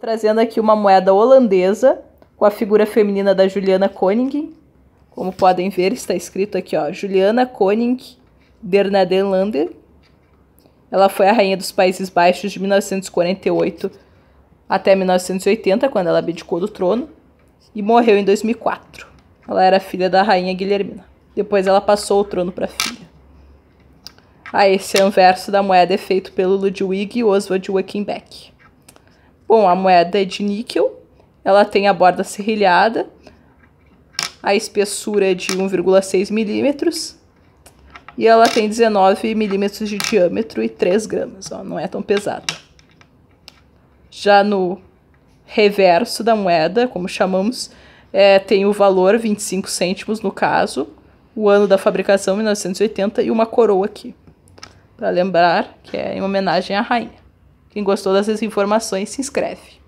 trazendo aqui uma moeda holandesa com a figura feminina da Juliana Koning. Como podem ver, está escrito aqui, ó, Juliana Koning, der Nederlander. Ela foi a rainha dos Países Baixos de 1948 até 1980, quando ela abdicou do trono, e morreu em 2004. Ela era filha da rainha Guilhermina. Depois ela passou o trono para a filha. Ah, esse anverso é da moeda é feito pelo Ludwig Oswald Wackenbeck. Bom, a moeda é de níquel, ela tem a borda serrilhada, a espessura é de 1,6 milímetros e ela tem 19 milímetros de diâmetro e 3 gramas, ó, não é tão pesada. Já no reverso da moeda, como chamamos, é, tem o valor 25 cêntimos no caso, o ano da fabricação 1980 e uma coroa aqui, para lembrar que é em homenagem à rainha. Quem gostou dessas informações, se inscreve.